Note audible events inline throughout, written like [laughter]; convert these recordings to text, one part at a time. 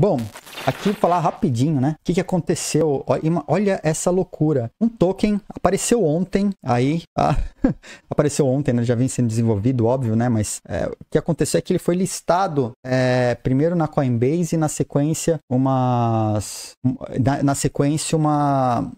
Bom, aqui falar rapidinho, né? O que, que aconteceu? Olha essa loucura. Um token apareceu ontem, aí ah, [laughs] apareceu ontem, né? Já vem sendo desenvolvido, óbvio, né? Mas é, o que aconteceu é que ele foi listado é, primeiro na Coinbase e na sequência umas na, na sequência uma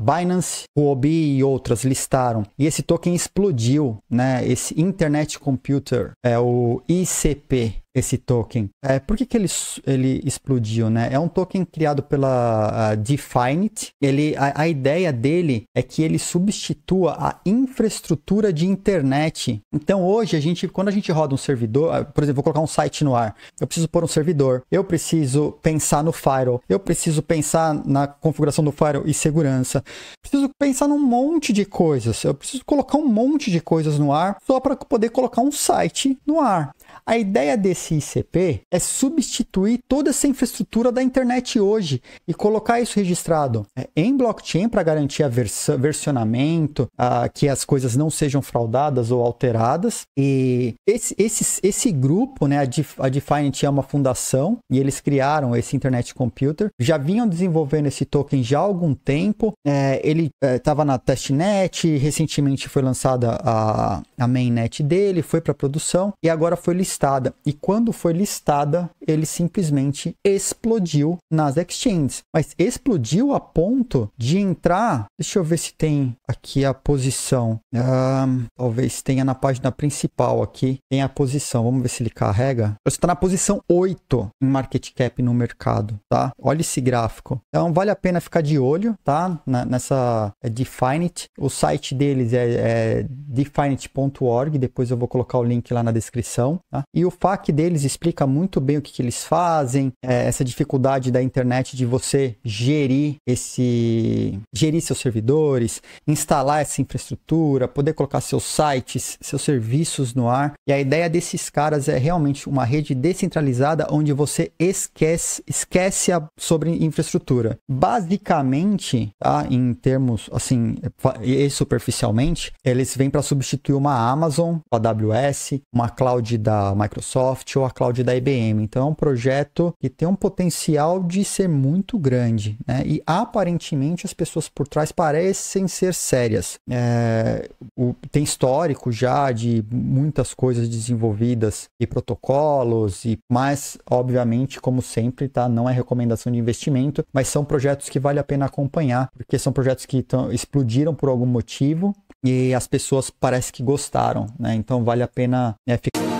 Binance, Huobi e outras listaram. E esse token explodiu, né? Esse Internet Computer, é o ICP, esse token. É, por que, que ele, ele explodiu, né? É um token criado pela Definit. Ele, a, a ideia dele é que ele substitua a infraestrutura de internet. Então hoje a gente, quando a gente roda um servidor, ah, por exemplo, vou colocar um site no ar, eu preciso pôr um servidor, eu preciso pensar no firewall, eu preciso pensar na configuração do firewall e segurança, preciso pensar num monte de coisas, eu preciso colocar um monte de coisas no ar só para poder colocar um site no ar. A ideia desse ICP é substituir toda essa infraestrutura da internet hoje e colocar isso registrado é, em blockchain para garantir a vers versionamento, a, que as coisas não sejam fraudadas ou alteradas. E esse, esse, esse grupo, né, a, Def a Defiant é uma fundação e eles criaram esse Internet Computer. Já vinham desenvolvendo esse token já há algum tempo. É, ele estava é, na testnet, recentemente foi lançada a, a mainnet dele, foi para produção e agora foi listado listada. E quando foi listada, ele simplesmente explodiu nas exchanges. Mas explodiu a ponto de entrar. Deixa eu ver se tem aqui a posição. Um, talvez tenha na página principal aqui. Tem a posição. Vamos ver se ele carrega. Está na posição 8 em market cap no mercado, tá? Olha esse gráfico. Então vale a pena ficar de olho, tá? Na, nessa é Definit. O site deles é, é definit.org. Depois eu vou colocar o link lá na descrição. Tá? E o FAQ deles explica muito bem o que, que eles fazem, é, essa dificuldade da internet de você gerir esse. gerir seus servidores, instalar essa infraestrutura, poder colocar seus sites, seus serviços no ar. E a ideia desses caras é realmente uma rede descentralizada onde você esquece, esquece a, sobre infraestrutura. Basicamente, tá? Em termos assim, e superficialmente, eles vêm para substituir uma Amazon, uma AWS, uma cloud da Microsoft ou a cloud da IBM. Então é um projeto que tem um potencial de ser muito grande, né? E aparentemente as pessoas por trás parecem ser sérias. É, o, tem histórico já de muitas coisas desenvolvidas e protocolos e mais, obviamente, como sempre, tá? Não é recomendação de investimento, mas são projetos que vale a pena acompanhar, porque são projetos que tão, explodiram por algum motivo e as pessoas parece que gostaram, né? Então vale a pena né, ficar